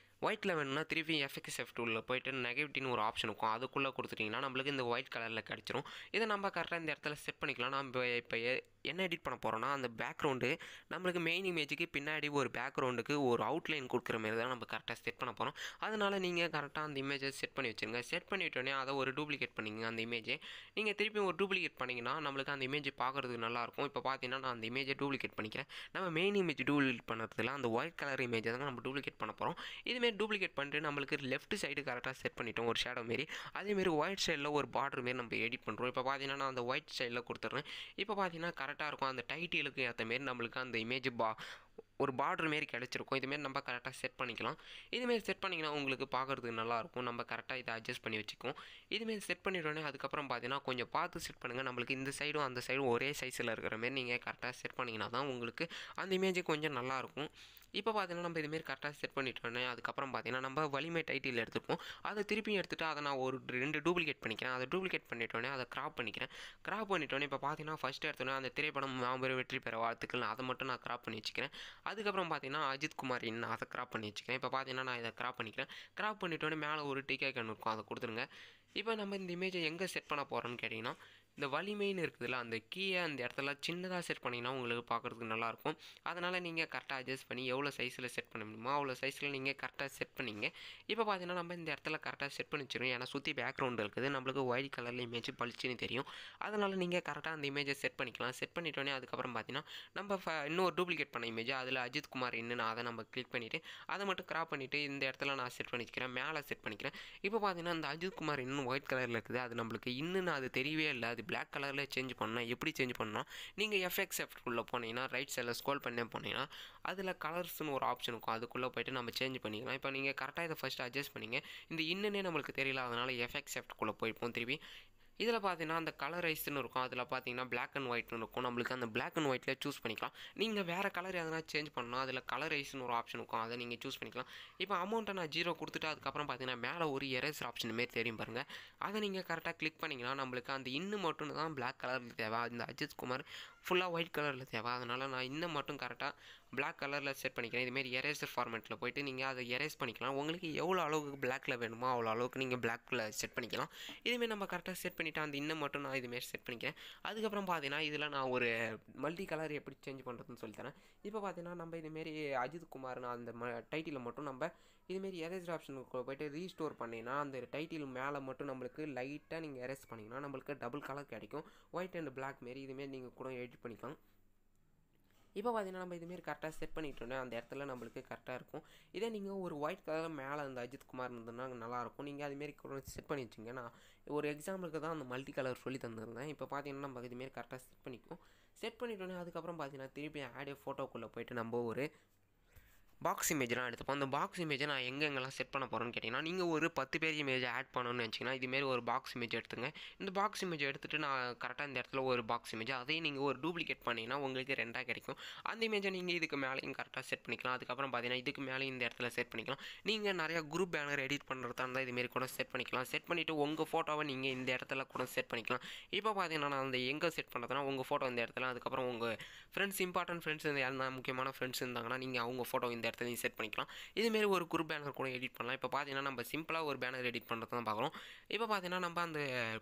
[SPEAKER 1] ஒயிட்டில் வேணும்னா திருப்பி எஃப்எக்ஸ் எஃப் டூவில் போயிட்டு நெகட்டிவ்னு ஒரு ஆப்ஷன் இருக்கும் அதுக்குள்ளே கொடுத்துட்டிங்கன்னா நம்மளுக்கு இந்த ஒயிட் கலரில் கிடச்சிரும் இதை நம்ம கரெக்டாக இந்த இடத்துல செட் பண்ணிக்கலாம் நம்ம இப்போ என்ன எடிட் பண்ண போகிறோன்னா அந்த பேக்ரவுண்டு நம்மளுக்கு மெயின் இமேஜுக்கு பின்னாடி ஒரு பேக்ரவுண்டுக்கு ஒரு அவுட்லைன் கொடுக்குற மாதிரி தான் நம்ம கரெக்டாக செட் பண்ண போகிறோம் அதனால் நீங்கள் கரெக்டாக அந்த இமேஜை செட் பண்ணி வச்சுருங்க செட் பண்ணிவிட்டோன்னே அதை ஒரு டூப்ளிகேட் பண்ணிங்க அந்த இமேஜை நீங்கள் திருப்பி ஒரு டூப்ளிகேட் பண்ணிங்கன்னா நம்மளுக்கு அந்த இமேஜ் பார்க்குறதுக்கு நல்லாயிருக்கும் இப்போ பார்த்தீங்கன்னா நான் அந்த இமேஜை டூப்ளிகேட் பண்ணிக்கிறேன் நம்ம மெயின் இமேஜ் டூப்ளிகேட் பண்ணுறதுல அந்த ஒயிட் கலர் இமேஜை தான் நம்ம டூப்ளிகேட் பண்ண போகிறோம் இதுமாரி டூப்ளிகேட் பண்ணிட்டு நம்மளுக்கு லெஃப்ட் சைடு கரெக்டாக செட் பண்ணிட்டோம் ஒரு ஷேடோ மாரி அதேமாரி ஒயிட் சைடில் ஒரு பார்டர் மாரி நம்ம எடிட் பண்ணுறோம் இப்போ பார்த்தீங்கன்னா நான் அந்த ஒயிட் சைடில் கொடுத்துட்றேன் இப்போ பார்த்தீங்கன்னா கரெக்டாக இருக்கும் அந்த டைட்டிலுக்கு ஏற்ற மாரி நம்மளுக்கு அந்த இமேஜ் பா ஒரு பார்டர் மாரி கிடச்சிருக்கும் இதுமாரி நம்ம கரெக்டாக செட் பண்ணிக்கலாம் இதுமாரி செட் பண்ணிங்கன்னா உங்களுக்கு பார்க்குறதுக்கு நல்லாயிருக்கும் நம்ம கரெக்டாக இதை அட்ஜஸ்ட் பண்ணி வச்சுக்கோம் இதுமாரி செட் பண்ணிவிடனே அதுக்கப்புறம் பார்த்தீங்கன்னா கொஞ்சம் பார்த்து செட் பண்ணுங்கள் நம்மளுக்கு இந்த சைடும் அந்த சைடும் ஒரே சைஸில் இருக்கிற மாரி நீங்கள் கரெக்டாக செட் பண்ணிங்கன்னா தான் உங்களுக்கு அந்த இமேஜ் கொஞ்சம் நல்லாயிருக்கும் இப்போ பார்த்தீங்கன்னா நம்ம இதுமாரி கரெக்டாக செட் பண்ணிட்டோன்னே அதுக்கப்புறம் பார்த்தீங்கன்னா நம்ம வலிமை டைட்டில் எடுத்துப்போம் அதை திருப்பியும் எடுத்துகிட்டு அதை நான் ஒரு ரெண்டு டூப்ளிகேட் பண்ணிக்கிறேன் அதை டூப்ளிகேட் பண்ணிட்டோன்னே அதை கிராப் பண்ணிக்கிறேன் கிராப் பண்ணிட்டோன்னே இப்போ பார்த்தீங்கன்னா ஃபஸ்ட் எடுத்தோன்னே அந்த திரைப்படம் மாபெரும் வெற்றி பெற வாழ்த்துக்கள் அதை மட்டும் நான் கிராப் பண்ணி வச்சுக்கிறேன் அதுக்கப்புறம் பார்த்தீங்கன்னா அஜித் குமார் என்ன அதை கிராப் பண்ணி வச்சுக்கிறேன் இப்போ பார்த்தீங்கன்னா நான் இதை கிராப் பண்ணிக்கிறேன் கிராப் பண்ணிட்டோன்னே மேலே ஒரு டிக்கே கேன் இருக்கும் அதை கொடுத்துருங்க இப்போ நம்ம இந்த இமேஜை எங்கே செட் பண்ண போகிறோம்னு கேட்டிங்கன்னா இந்த வலிமைன்னு இருக்குதுல்ல அந்த கீயை அந்த இடத்துல சின்னதாக செட் பண்ணிங்கன்னா உங்களுக்கு பார்க்குறதுக்கு நல்லாயிருக்கும் அதனால் நீங்கள் கரெக்டாக அட்ஜஸ்ட் பண்ணி எவ்வளோ சைஸில் செட் பண்ண முடியுமோ அவ்வளோ சைஸில் நீங்கள் கரெக்டாக செட் பண்ணிங்க இப்போ பார்த்தீங்கன்னா நம்ம இந்த இடத்துல கரெக்டாக செட் பண்ணி வச்சிருக்கோம் ஏன்னா சுற்றி பேக்ரவுண்ட் இருக்குது நம்மளுக்கு ஒயிட் கலரில் இமேஜ் பளிச்சுன்னு தெரியும் அதனால் நீங்கள் கரெக்டாக அந்த இமேஜை செட் பண்ணிக்கலாம் செட் பண்ணிட்டோன்னே அதுக்கப்புறம் பார்த்தீங்கன்னா நம்ம இன்னொரு டூப்ளிகேட் பண்ண இமேஜ் அதில் அஜித் குமார் என்னன்னு அதை நம்ம கிளிக் பண்ணிவிட்டு அதை மட்டும் கிராப் பண்ணிவிட்டு இந்த இடத்துல நான் செட் பண்ணிக்கிறேன் மேலே செட் பண்ணிக்கிறேன் இப்போ பார்த்தீங்கன்னா அந்த அஜித் குமார் இன்னும் ஒயிட் கலரில் இருக்குது அது நம்மளுக்கு இன்னும் அது தெரியவே இல்லை அது பிளாக் கலரில் சேஞ்ச் பண்ணால் எப்படி சேஞ்ச் பண்ணால் நீங்கள் எஃப்எக்ஸ் எஃப்ட்குள்ளே போனீங்கன்னா ரைட் சைடில் ஸ்க்ரோல் பண்ணே போனீங்கன்னா அதில் கலர்ஸ்னு ஒரு ஆப்ஷன் இருக்கும் அதுக்குள்ளே போய்ட்டு நம்ம சேஞ்ச் பண்ணிக்கலாம் இப்போ நீங்கள் கரெக்டாக இதை ஃபஸ்ட்டு அட்ஜஸ்ட் பண்ணிங்க இந்த இன்னே நம்மளுக்கு தெரியல அதனால் எஃப்எக்ஸ் எஃப்ட்குள்ளே போயிருப்போம் திருப்பி இதில் பார்த்தீங்கன்னா அந்த கலர் ரைஸ்னு இருக்கும் அதில் பார்த்தீங்கன்னா பிளாக் அண்ட் ஒயிட்னு இருக்கும் நம்மளுக்கு அந்த பிளாக் அண்ட் ஒயிட்டில் சூஸ் பண்ணிக்கலாம் நீங்கள் வேறு கலர் எதனா சேஞ்ச் பண்ணால் அதில் கலர் ரைஸ்னு ஒரு ஆப்ஷன் இருக்கும் அதை நீங்கள் சூஸ் பண்ணிக்கலாம் இப்போ அமௌண்ட்டை நான் ஜீரோ கொடுத்துட்டு அதுக்கப்புறம் பார்த்தீங்கன்னா மேலே ஒரு எரேசர் ஆப்ஷன் மாரி தெரியும் பாருங்கள் அதை நீங்கள் கரெக்டாக கிளிக் பண்ணிங்கன்னா நம்மளுக்கு அந்த இன்னும் மட்டும் தான் பிளாக் கலர் தேவை அந்த அஜித் குமார் ஃபுல்லாக ஒயிட் கலரில் தேவை அதனால் நான் இன்னும் மட்டும் கரெக்டாக பிளாக் கலரில் செட் பண்ணிக்கிறேன் இதுமாரி எரேசர் ஃபார்மேட்டில் போய்ட்டு நீங்கள் அதை எரேஸ் பண்ணிக்கலாம் உங்களுக்கு எவ்வளோ அளவுக்கு பிளாக்கில் வேணுமோ அவ்வளோ அளவுக்கு நீங்கள் பிளாக்கில் செட் பண்ணிக்கலாம் இதுமாரி நம்ம கரெக்டாக செட் பண்ணிவிட்டு அந்த இன்னும் மட்டும் நான் இதுமாரி செட் பண்ணிக்கிறேன் அதுக்கப்புறம் பார்த்தீங்கன்னா இதில் நான் ஒரு மல்டி கலர் எப்படி சேஞ்ச் பண்ணுறதுன்னு சொல்லித்தரேன் இப்போ பார்த்தீங்கன்னா நம்ம இதுமாரி அஜித் நான் அந்த ம டைட்டிலில் மட்டும் நம்ம இதுமாரி எரேஜர் ஆப்ஷனுக்குள்ளே போய்ட்டு ரீஸ்டோர் பண்ணிங்கன்னா அந்த டைட்டில் மேலே மட்டும் நம்மளுக்கு லைட்டாக நீங்கள் எரேஸ் பண்ணிங்கன்னா நம்மளுக்கு டபுள் கலர் கிடைக்கும் ஒயிட் அண்ட் பிளாக் மாரி இதுமாரி நீங்கள் கூட எடிட் பண்ணிக்கலாம் இப்போ பார்த்தீங்கன்னா நம்ம இதுமாரி கரெக்டாக செட் பண்ணிட்டோன்னே அந்த இடத்துல நம்மளுக்கு கரெக்டாக இருக்கும் இதே நீங்கள் ஒரு ஒயிட் கலர் மேலே அந்த அஜித் குமார் இருந்ததுன்னா நல்லாயிருக்கும் நீங்கள் அதுமாரி கூட செட் பண்ணி வச்சிங்கன்னா நான் ஒரு எக்ஸாம்பிளுக்கு தான் அந்த மல்டி கலர் சொல்லி தந்திருந்தேன் இப்போ பார்த்தீங்கன்னா நம்ம இதுமாரி கரெக்டாக செட் பண்ணிக்கும் செட் பண்ணிட்டோன்னே அதுக்கப்புறம் பார்த்தீங்கன்னா திருப்பி ஆடியோ ஃபோட்டோக்குள்ளே போய்ட்டு நம்ம ஒரு பாக்ஸ் இமேஜ்லாம் எடுத்துப்போம் அந்த பாக்ஸ் இமேஜை நான் எங்கெங்கெல்லாம் செட் பண்ண போகிறேன்னு கேட்டிங்கன்னா நீங்கள் ஒரு பத்து பேர் இமேஜ் ஆட் பண்ணணும்னு நினச்சிங்கன்னா இதுமாரி ஒரு பாக்ஸ் இமேஜ் எடுத்துங்க இந்த பாக்ஸ் இமேஜ் எடுத்துகிட்டு நான் கரெக்டாக இந்த இடத்துல ஒரு பாக்ஸ் இமேஜ் அதையும் நீங்கள் ஒரு டூப்ளிகேட் பண்ணிங்கன்னா உங்களுக்கு ரெண்டாக கிடைக்கும் அந்த இமேஜை நீங்கள் இதுக்கு மேலேயும் கரெக்டாக செட் பண்ணிக்கலாம் அதுக்கப்புறம் பார்த்தீங்கன்னா இதுக்கு மேலேயும் இந்த இடத்துல செட் பண்ணிக்கலாம் நீங்கள் நிறையா குரூப் பேனர் எடிட் பண்ணுறதா இருந்தால் இதுமாரி கூட செட் பண்ணிக்கலாம் செட் பண்ணிவிட்டு உங்கள் ஃபோட்டோவை நீங்கள் இந்த இடத்துல கூட செட் பண்ணிக்கலாம் இப்போ பார்த்தீங்கன்னா நான் அந்த எங்கே செட் பண்ணுறதுனா உங்கள் ஃபோட்டோ இந்த இடத்துல அதுக்கப்புறம் உங்கள் ஃப்ரெண்ட்ஸ் இம்பார்ட்டன்ட் ஃப்ரெண்ட்ஸ் யாருன்னா முக்கியமான ஃப்ரெண்ட்ஸ் இருந்தாங்கன்னா நீங்கள் அவங்க ஃபோட்டோ இந்த இடத்துல இன்சர்ட் பண்ணிக்கலாம் இதுமாரி ஒரு குரூப் பேனர் கூட எடிட் பண்ணலாம் இப்போ பார்த்தீங்கன்னா நம்ம சிம்பிளாக ஒரு பேனர் எடிட் பண்ணுறது தான் பார்க்குறோம் இப்போ பார்த்தீங்கன்னா நம்ம அந்த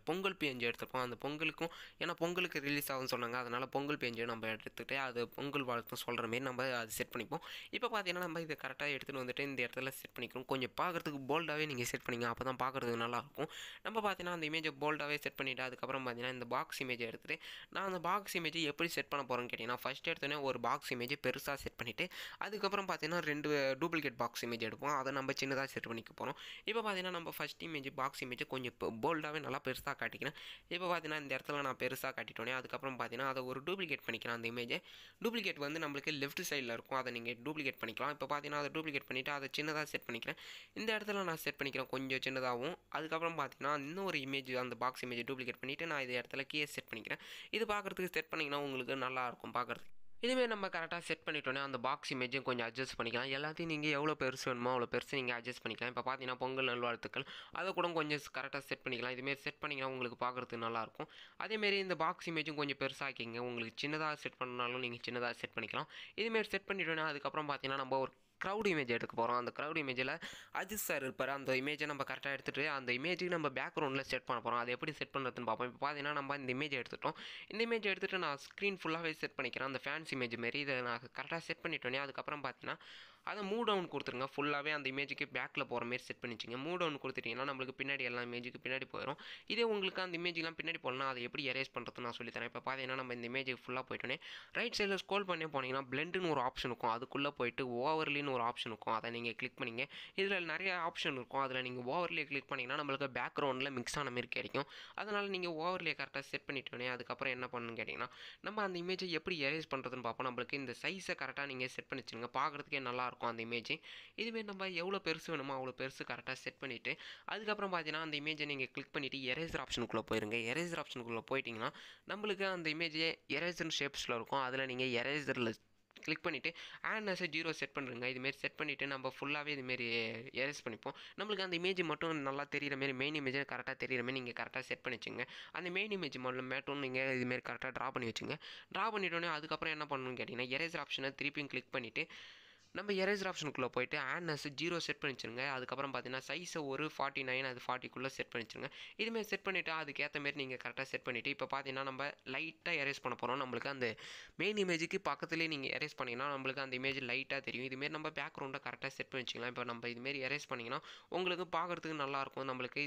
[SPEAKER 1] பொங்கல் பேஞ்சு எடுத்துருப்போம் அந்த பொங்கலுக்கும் ஏன்னா பொங்கலுக்கு ரிலீஸ் ஆகும்னு சொன்னாங்க அதனால் பொங்கல் பேஞ்சை நம்ம எடுத்துகிட்டு அது பொங்கல் வாழ்த்து சொல்கிற மாரி நம்ம அது செட் பண்ணிப்போம் இப்போ பார்த்தீங்கன்னா நம்ம இதை கரெக்டாக எடுத்துகிட்டு வந்துட்டு இந்த இடத்துல செட் பண்ணிக்கிறோம் கொஞ்சம் பார்க்குறதுக்கு போல்டாகவே நீங்கள் செட் பண்ணிங்க அப்போ தான் பார்க்குறதுக்கு நல்லாயிருக்கும் நம்ம பார்த்தீங்கன்னா அந்த இமேஜை போல்டாகவே செட் பண்ணிவிட்டு அதுக்கப்புறம் பார்த்தீங்கன்னா இந்த பாக்ஸ் இமேஜை எடுத்துகிட்டு நான் அந்த பாக்ஸ் இமேஜை எப்படி செட் பண்ண போகிறேன்னு கேட்டிங்கன்னா ஃபஸ்ட் எடுத்தோடனே ஒரு பாக்ஸ் இமேஜை பெருசாக செட் பண்ணிவிட்டு அதுக்கப்புறம் பார்த்தீங்கன்னா ரெண்டு டூப்ளிகேட் பாக்ஸ் இமேஜ் எடுப்போம் அதை நம்ம சின்னதாக செட் பண்ணிக்க போகிறோம் இப்போ பார்த்தீங்கன்னா நம்ம ஃபஸ்ட் இமேஜ் பாக்ஸ் இமேஜ் கொஞ்சம் போல்டாகவே நல்லா பெருசாக காட்டிக்கிறேன் இப்போ பார்த்தீங்கன்னா இந்த இடத்துல நான் பெருசாக காட்டிட்டோனே அதுக்கப்புறம் பார்த்தீங்கன்னா அதை ஒரு டூப்ளிகேட் பண்ணிக்கிறேன் அந்த இமேஜை டூப்ளிகேட் வந்து நம்மளுக்கு லெஃப்ட் சைடில் இருக்கும் அதை நீங்கள் டூப்ளிகேட் பண்ணிக்கலாம் இப்போ பார்த்தீங்கன்னா அதை டூப்ளிகேட் பண்ணிவிட்டு அதை சின்னதாக செட் பண்ணிக்கிறேன் இந்த இடத்துல நான் செட் பண்ணிக்கிறேன் கொஞ்சம் சின்னதாகவும் அதுக்கப்புறம் பார்த்தீங்கன்னா இன்னொரு இமேஜ் அந்த பாக்ஸ் இமேஜ் டூப்ளிகேட் பண்ணிவிட்டு நான் இது இடத்துல கீழே செட் பண்ணிக்கிறேன் இது பார்க்குறதுக்கு செட் பண்ணிங்கன்னா உங்களுக்கு நல்லாயிருக்கும் பார்க்குறதுக்கு இதுவே நம்ம கரெக்டாக செட் பண்ணிட்டோன்னே அந்த பாக்ஸ் இமேஜும் கொஞ்சம் அட்ஜஸ்ட் பண்ணிக்கலாம் எல்லாத்தையும் நீங்கள் எவ்வளோ பெருசு வேணுமோ அவ்வளோ பெருசு நீங்கள் அட்ஜஸ்ட் பண்ணிக்கலாம் இப்போ பார்த்தீங்கன்னா பொங்கல் நல்வாழ்த்துக்கள் அதை கூட கொஞ்சம் கரெக்டாக செட் பண்ணிக்கலாம் இதுமாரி செட் பண்ணிக்கலாம் உங்களுக்கு பார்க்குறதுக்கு நல்லாயிருக்கும் அதேமாரி இந்த பாக்ஸ் இமேஜும் கொஞ்சம் இருக்கீங்க உங்களுக்கு சின்னதாக செட் பண்ணாலும் நீங்கள் சின்னதாக செட் பண்ணிக்கலாம் இதுமாரி செட் பண்ணிட்டோன்னே அதுக்கப்புறம் பார்த்தீங்கன்னா நம்ம ஒரு க்ரௌட் இமேஜ் எடுக்க போகிறோம் அந்த க்ரௌட் இமேஜில் அஜித் சார் இருப்பார் அந்த இமேஜை நம்ம கரெக்டாக எடுத்துகிட்டு அந்த இமேஜுக்கு நம்ம பேக்ரவுண்டில் செட் பண்ண போகிறோம் அதை எப்படி செட் பண்ணுறதுன்னு பார்ப்போம் இப்போ பார்த்தீங்கன்னா நம்ம இந்த இமேஜ் எடுத்துட்டோம் இந்த இமேஜ் எடுத்துகிட்டு நான் ஸ்க்ரீன் ஃபுல்லாகவே செட் பண்ணிக்கிறேன் அந்த ஃபேன்ஸ் இமேஜ் மாரி இதை நான் கரெக்டாக செட் பண்ணிட்டோன்னே அதுக்கப்புறம் பார்த்தீங்கன்னா அதை மூவ் டவுன் கொடுத்துருங்க ஃபுல்லாகவே அந்த இமேஜுக்கு பேக்கில் போகிற மாதிரி செட் பண்ணி வச்சுங்க மூவ் டவுன் கொடுத்துட்டிங்கன்னா நம்மளுக்கு பின்னாடி எல்லா இமேஜுக்கு பின்னாடி போயிடும் இதே உங்களுக்கு அந்த இமேஜ்லாம் பின்னாடி போகலாம் அதை எப்படி எரேஸ் பண்ணுறது நான் சொல்லித்தரேன் இப்போ பார்த்தீங்கன்னா நம்ம இந்த இமேஜுக்கு ஃபுல்லாக போயிட்டோன்னே ரைட் சைடில் ஸ்கோல் பண்ணி போனீங்கன்னா பிளெண்டுன்னு ஒரு ஆப்ஷன் இருக்கும் அதுக்குள்ளே போயிட்டு ஓவர்லின்னு ஒரு ஆப்ஷன் இருக்கும் அதை நீங்கள் கிளிக் பண்ணிங்க இதில் நிறைய ஆப்ஷன் இருக்கும் அதில் நீங்கள் ஓவர்லே கிளிக் பண்ணிங்கன்னா நம்மளுக்கு பேக்ரவுண்டில் மிக்ஸ் ஆன மாதிரி கிடைக்கும் அதனால் நீங்கள் ஓவர்லே கரெக்டாக செட் பண்ணிட்டோனே அதுக்கப்புறம் என்ன பண்ணணும்னு கேட்டிங்கன்னா நம்ம அந்த இமேஜை எப்படி எரேஸ் பண்ணுறதுன்னு பார்ப்போம் நம்மளுக்கு இந்த சைஸை கரெக்டாக நீங்கள் செட் பண்ணி வச்சுருங்க பார்க்குறதுக்கே நல்லா சூப்பராக இருக்கும் அந்த இமேஜ் இதுமாரி நம்ம எவ்வளோ பெருசு வேணுமோ அவ்வளோ பெருசு கரெக்டாக செட் பண்ணிவிட்டு அதுக்கப்புறம் பார்த்தீங்கன்னா அந்த இமேஜை நீங்கள் கிளிக் பண்ணிவிட்டு எரேசர் ஆப்ஷனுக்குள்ளே போயிருங்க எரேசர் ஆப்ஷனுக்குள்ளே போயிட்டிங்கன்னா நம்மளுக்கு அந்த இமேஜே எரேசர் ஷேப்ஸில் இருக்கும் அதில் நீங்கள் எரேசரில் கிளிக் பண்ணிவிட்டு ஆட் அஸ் ஜீரோ செட் பண்ணுறங்க இதுமாரி செட் பண்ணிவிட்டு நம்ம ஃபுல்லாகவே இதுமாரி எரேஸ் பண்ணிப்போம் நம்மளுக்கு அந்த இமேஜ் மட்டும் நல்லா தெரிகிற மாரி மெயின் இமேஜ் கரெக்டாக தெரிகிற மாதிரி நீங்கள் கரெக்டாக செட் பண்ணி வச்சுங்க அந்த மெயின் இமேஜ் மட்டும் மேட்டும் நீங்கள் இதுமாரி கரெக்டாக ட்ரா பண்ணி வச்சுங்க ட்ரா பண்ணிட்டோன்னே அதுக்கப்புறம் என்ன பண்ணணும்னு கேட்டிங்கன்னா எரேசர் ஆப்ஷனை திருப்பியும் கிளிக் பண்ணிவிட்டு நம்ம எரேசர் ஆப்ஷனுக்குள்ளே போயிட்டு ஆட்னஸ் ஜீரோ செட் பண்ணி வச்சுருங்க அதுக்கப்புறம் பார்த்தீங்கன்னா சைஸை ஒரு ஃபார்ட்டி நைன் அது ஃபார்ட்டிக்குள்ளே செட் பண்ணி வச்சுருங்க இதுமாரி செட் பண்ணிவிட்டு அதுக்கேற்ற மாரி நீங்கள் கரெக்டாக செட் பண்ணிவிட்டு இப்போ பார்த்தீங்கன்னா நம்ம லைட்டாக எரேஸ் பண்ண போகிறோம் நம்மளுக்கு அந்த மெயின் இமேஜுக்கு பக்கத்துலேயே நீங்கள் எரேஸ் பண்ணிங்கன்னா நம்மளுக்கு அந்த இமேஜ் லைட்டாக தெரியும் இதுமாரி நம்ம பேக்ரவுண்டை கரெக்டாக செட் பண்ணி வச்சுக்கலாம் இப்போ நம்ம இதுமாரி எரேஸ் பண்ணிங்கன்னா உங்களுக்கு பார்க்குறதுக்கு நல்லாயிருக்கும் நம்மளுக்கு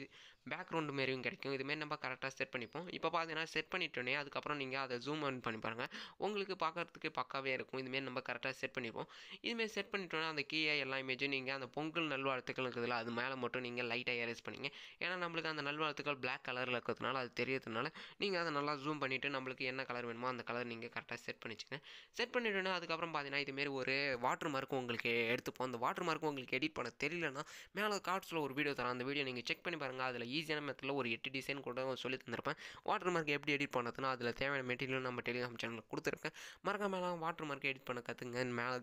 [SPEAKER 1] பேக்ரவுண்டு மாரியும் கிடைக்கும் இதுமாரி நம்ம கரெக்டாக செட் பண்ணிப்போம் இப்போ பார்த்தீங்கன்னா செட் பண்ணிட்டோன்னே அதுக்கப்புறம் நீங்கள் அதை ஜூம் ஆன் பண்ணி பாருங்கள் உங்களுக்கு பார்க்குறதுக்கு பக்காவே இருக்கும் இதுமாரி நம்ம கரெக்டாக செட் பண்ணிப்போம் இதுமாரி செட் பண்ணிட்டோன்னா அந்த கீழே எல்லா இமேஜும் நீங்கள் அந்த பொங்கல் நல்வாழ்த்துக்கள் இருக்குதுல்ல அது மேலே மட்டும் நீங்கள் லைட்டாக எரேஸ் பண்ணிங்க ஏன்னா நம்மளுக்கு அந்த நல்வாழ்த்துக்கள் பிளாக் கலரில் இருக்கிறதுனால அது தெரியறதுனால நீங்கள் அதை நல்லா ஜூம் பண்ணிவிட்டு நம்மளுக்கு என்ன கலர் வேணுமோ அந்த கலர் நீங்கள் கரெக்டாக செட் பண்ணிச்சுங்க செட் பண்ணிவிட்டோன்னா அதுக்கப்புறம் பார்த்தீங்கன்னா இதுமாரி ஒரு வாட்டர் மார்க்கும் உங்களுக்கு எடுத்துப்போம் அந்த வாட்டர் மார்க்கும் உங்களுக்கு எடிட் பண்ண தெரியலன்னா மேலே கார்ட்ஸில் ஒரு வீடியோ தரேன் அந்த வீடியோ நீங்கள் செக் பண்ணி பாருங்கள் அதில் ஈஸியான மெத்தடில் ஒரு எட்டு டிசைன் கூட சொல்லி தந்திருப்பேன் வாட்டர் மார்க் எப்படி எடிட் பண்ணதுன்னா அதில் தேவையான மெட்டீரியல் நம்ம டெலிகிராம் சேனலில் கொடுத்துருக்கேன் மறக்காமல் வாட்டர் மார்க் எடிட் பண்ண கற்றுங்க மேலே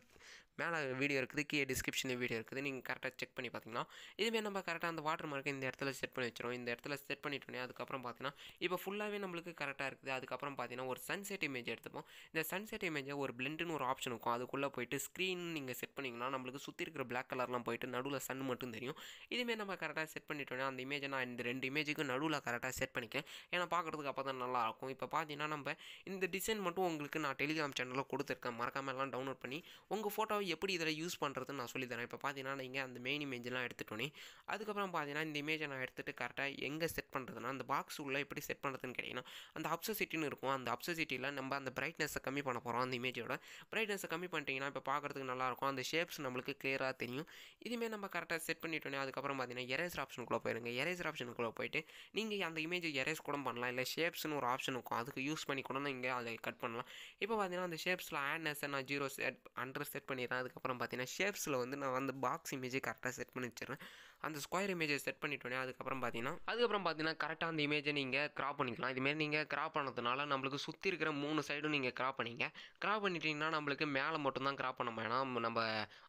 [SPEAKER 1] மேலே வீடியோ இருக்குது கீழே டிஸ்கிரிப்ஷனில் வீடியோ இருக்குது நீங்கள் கரெக்டாக செக் பண்ணி பார்த்தீங்கன்னா இதுவே நம்ம கரெக்டாக அந்த வாட்டர் மார்க்கை இந்த இடத்துல செட் பண்ணி வச்சிடும் இந்த இடத்துல செட் பண்ணிட்டோன்னே அதுக்கப்புறம் பார்த்தீங்கன்னா இப்போ ஃபுல்லாகவே நம்மளுக்கு கரெக்டாக இருக்குது அதுக்கப்புறம் பார்த்தீங்கன்னா ஒரு சன்செட் இமேஜ் எடுத்துப்போம் இந்த சன்செட் இமேஜை ஒரு பிளெண்டுன்னு ஒரு ஆப்ஷன் இருக்கும் அதுக்குள்ளே போயிட்டு ஸ்க்ரீன் நீங்கள் செட் பண்ணிங்கன்னா நம்மளுக்கு சுற்றி இருக்கிற பிளாக் கலர்லாம் போயிட்டு நடுவில் சன் மட்டும் தெரியும் இதுமாரி நம்ம கரெக்டாக செட் பண்ணிட்டோன்னே அந்த இமேஜை நான் இந்த ரெண்டு இமேஜுக்கும் நடுவில் கரெக்டாக செட் பண்ணிக்கிறேன் ஏன்னா பார்க்குறதுக்கு அப்போ தான் நல்லாயிருக்கும் இப்போ பார்த்தீங்கன்னா நம்ம இந்த டிசைன் மட்டும் உங்களுக்கு நான் டெலிகிராம் சேனலில் கொடுத்துருக்கேன் மறக்காமல் எல்லாம் டவுன்லோட் பண்ணி உங்கள் ஃபோட்டோவை எப்படி இதில் யூஸ் பண்ணுறதுன்னு நான் சொல்லித்தரேன் இப்போ பார்த்தீங்கன்னா நீங்கள் அந்த மெயின் இமேஜ்லாம் எடுத்துட்டோன்னே அதுக்கப்புறம் பார்த்தீங்கன்னா இந்த இமேஜை நான் எடுத்துகிட்டு கரெக்டாக எங்கே செட் பண்ணுறதுனா அந்த பாக்ஸ் உள்ளே எப்படி செட் பண்ணுறதுன்னு கேட்டிங்கன்னா அந்த அப்சசிட்டின்னு இருக்கும் அந்த அப்சசிட்டியில் நம்ம அந்த பிரைட்னஸை கம்மி பண்ண போகிறோம் அந்த இமேஜோட பிரைட்னஸை கம்மி பண்ணிட்டீங்கன்னா இப்போ பார்க்குறதுக்கு நல்லாயிருக்கும் அந்த ஷேப்ஸ் நம்மளுக்கு கிளியராக தெரியும் இதுமாரி நம்ம கரெக்டாக செட் பண்ணிட்டோன்னே அதுக்கப்புறம் பார்த்தீங்கன்னா எரேசர் ஆப்ஷனுக்குள்ளே போயிருங்க எரேசர் ஆப்ஷனுக்குள்ளே போயிட்டு நீங்கள் அந்த இமேஜை எரேஸ் கூட பண்ணலாம் இல்லை ஷேப்ஸ்னு ஒரு ஆப்ஷன் இருக்கும் அதுக்கு யூஸ் பண்ணி கூட நீங்கள் அதை கட் பண்ணலாம் இப்போ பார்த்தீங்கன்னா அந்த ஷேப்ஸில் ஆட்னஸை நான் ஜீரோ செட் அண்டர் செட் பண்ணிடுறேன் அதுக்கப்புறம் பார்த்தீங்கன்னா ஷேப்ஸில் வந்து நான் வந்து பாக்ஸ் இமேஜை கரெக்டாக செட் பண்ணி வச்சிடுறேன் அந்த ஸ்கொயர் இமேஜை செட் பண்ணிட்டோன்னே அதுக்கப்புறம் பார்த்தீங்கன்னா அதுக்கப்புறம் பார்த்தீங்கன்னா கரெக்டாக அந்த இமேஜை நீங்கள் கிராப் பண்ணிக்கலாம் இதுமாரி நீங்கள் கிராப் பண்ணதுனால நம்மளுக்கு சுற்றி இருக்கிற மூணு சைடும் நீங்கள் கிராப் பண்ணிங்க கிராப் பண்ணிட்டீங்கன்னா நம்மளுக்கு மேலே மட்டும்தான் கிராப் பண்ண வேணாம் நம்ம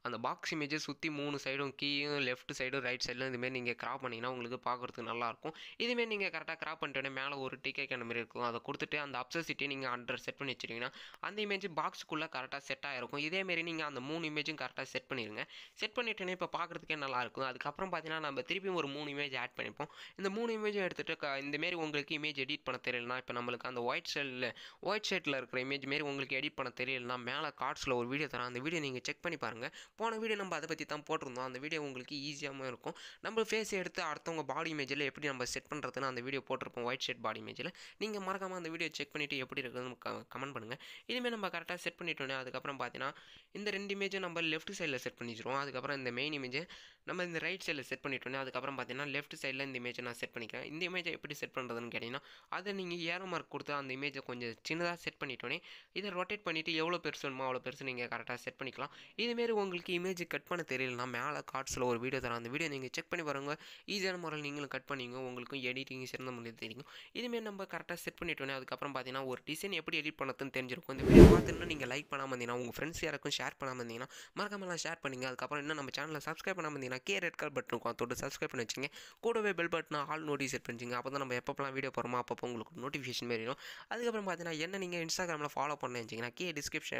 [SPEAKER 1] அந்த பாக்ஸ் இமேஜை சுற்றி மூணு சைடும் கீயும் லெஃப்ட் சைடும் ரைட் சைடும் இதுமாரி நீங்கள் கிராப் பண்ணிங்கன்னா உங்களுக்கு பார்க்குறதுக்கு நல்லாயிருக்கும் இதுமாரி நீங்கள் கரெக்டாக கிராப் பண்ணிட்டோன்னே மேலே ஒரு டிக்கெட் அந்த மாதிரி இருக்கும் அதை கொடுத்துட்டு அந்த அப்சசிட்டியை நீங்கள் அண்டர் செட் பண்ணி வச்சுட்டிங்கன்னா அந்த இமேஜ் பாக்ஸுக்குள்ளே கரெக்டாக செட் ஆகிருக்கும் இதேமாரி நீங்கள் அந்த மூணு இமேஜும் கரெக்டாக செட் பண்ணிடுங்க செட் பண்ணிட்டோன்னே இப்போ பார்க்குறதுக்கே நல்லாயிருக்கும் அதுக்கப்புறம் பார்த்தீங்கன்னா நம்ம திருப்பியும் ஒரு மூணு இமேஜ் ஆட் பண்ணிப்போம் இந்த மூணு இமேஜும் எடுத்துகிட்டு இந்தமாரி உங்களுக்கு இமேஜ் எடிட் பண்ண தெரியலனா இப்போ நம்மளுக்கு அந்த ஒயிட் ஷெல்லில் ஒயிட் ஷர்ட்டில் இருக்கிற இமேஜ் மாரி உங்களுக்கு எடிட் பண்ண தெரியலனா மேலே கார்ட்ஸில் ஒரு வீடியோ தரேன் அந்த வீடியோ நீங்கள் செக் பண்ணி பாருங்கள் போன வீடியோ நம்ம அதை பற்றி தான் போட்டிருந்தோம் அந்த வீடியோ உங்களுக்கு ஈஸியாகவும் இருக்கும் நம்ம ஃபேஸ் எடுத்து அடுத்தவங்க பாடி இமேஜில் எப்படி நம்ம செட் பண்ணுறதுன்னு அந்த வீடியோ போட்டிருப்போம் ஒயிட் ஷர்ட் பாடி இமேஜில் நீங்கள் மறக்காமல் அந்த வீடியோ செக் பண்ணிவிட்டு எப்படி இருக்குதுன்னு கமெண்ட் பண்ணுங்கள் இதுமாரி நம்ம கரெக்டாக செட் பண்ணிட்டோன்னே அதுக்கப்புறம் பார்த்தீங்கன்னா இந்த ரெண்டு இமேஜும் நம்ம லெஃப்ட் சைடில் செட் பண்ணிச்சிருவோம் அதுக்கப்புறம் இந்த மெயின் இமேஜை நம்ம இந்த ரைட் சைடில் செட் பண்ணிட்டோம் அதுக்கப்புறம் பார்த்தீங்கன்னா லெஃப்ட் சைடில் இந்த இமேஜை நான் செட் பண்ணிக்கிறேன் இந்த இமேஜை எப்படி செட் பண்ணுறதுன்னு கேட்டிங்கன்னா அதை நீங்கள் ஏரோ மார்க் கொடுத்து அந்த இமேஜை கொஞ்சம் சின்னதாக செட் பண்ணிட்டோன்னே இதை ரொட்டேட் பண்ணிவிட்டு எவ்வளோ பெருசு வேணுமோ அவ்வளோ பெருசு நீங்கள் கரெக்டாக செட் பண்ணிக்கலாம் இதுமாரி உங்களுக்கு இமேஜ் கட் பண்ண தெரியலனா மேலே கார்ட்ஸில் ஒரு வீடியோ தரேன் அந்த வீடியோ நீங்கள் செக் பண்ணி பாருங்கள் ஈஸியான முறையில் நீங்களும் கட் பண்ணிங்க உங்களுக்கும் எடிட்டிங் சிறந்த முறையில் தெரியும் இதுமாரி நம்ம கரெக்டாக செட் பண்ணிட்டோன்னே அதுக்கப்புறம் பார்த்தீங்கன்னா ஒரு டிசைன் எப்படி எடிட் பண்ணதுன்னு தெரிஞ்சிருக்கும் இந்த வீடியோ பார்த்துன்னா நீங்கள் லைக் பண்ணாமல் இருந்தீங்கன்னா உங்கள் ஃப்ரெண்ட்ஸ் யாருக்கும் ஷேர் பண்ணாமல் இருந்தீங்கன்னா மறக்காமலாம் ஷேர் பண்ணிங்க அதுக்கப்புறம் இன்னும் நம்ம சேனலில் சப்ஸ்கிரைப் பண்ணாமல் பண்ணிங்கன்னா கே ரெட் கால் பட்டன் உட்காந்து தொட்டு சப்ஸ்கிரைப் பண்ணி வச்சுங்க கூடவே பெல் பட்டனை ஆல் நோட்டீஸ் செட் பண்ணிச்சிங்க அப்போ தான் நம்ம எப்பப்பெல்லாம் வீடியோ போகிறோமோ அப்பப்போ உங்களுக்கு நோட்டிஃபிகேஷன் மாரி வரும் அதுக்கப்புறம் பார்த்தீங்கன்னா என்ன நீங்கள் இன்ஸ்டாகிராமில் ஃபாலோ பண்ண வச்சிங்கன்னா கே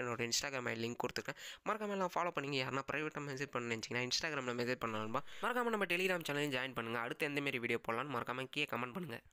[SPEAKER 1] என்னோட இன்ஸ்டாகிராம் லிங்க் கொடுத்துருக்கேன் மறக்காமல் எல்லாம் ஃபாலோ பண்ணிங்க யாரா ப்ரைவேட்டாக மெசேஜ் பண்ண நினச்சிங்கன்னா இன்ஸ்டாகிராமில் மெசேஜ் பண்ணணும்பா மறக்காமல் நம்ம டெலிகிராம் சேனலையும் ஜாயின் பண்ணுங்கள் அடுத்து எந்தமாரி வீடியோ போடலான்னு மறக்காமல் கே கமெண்ட் பண்ணுங்கள்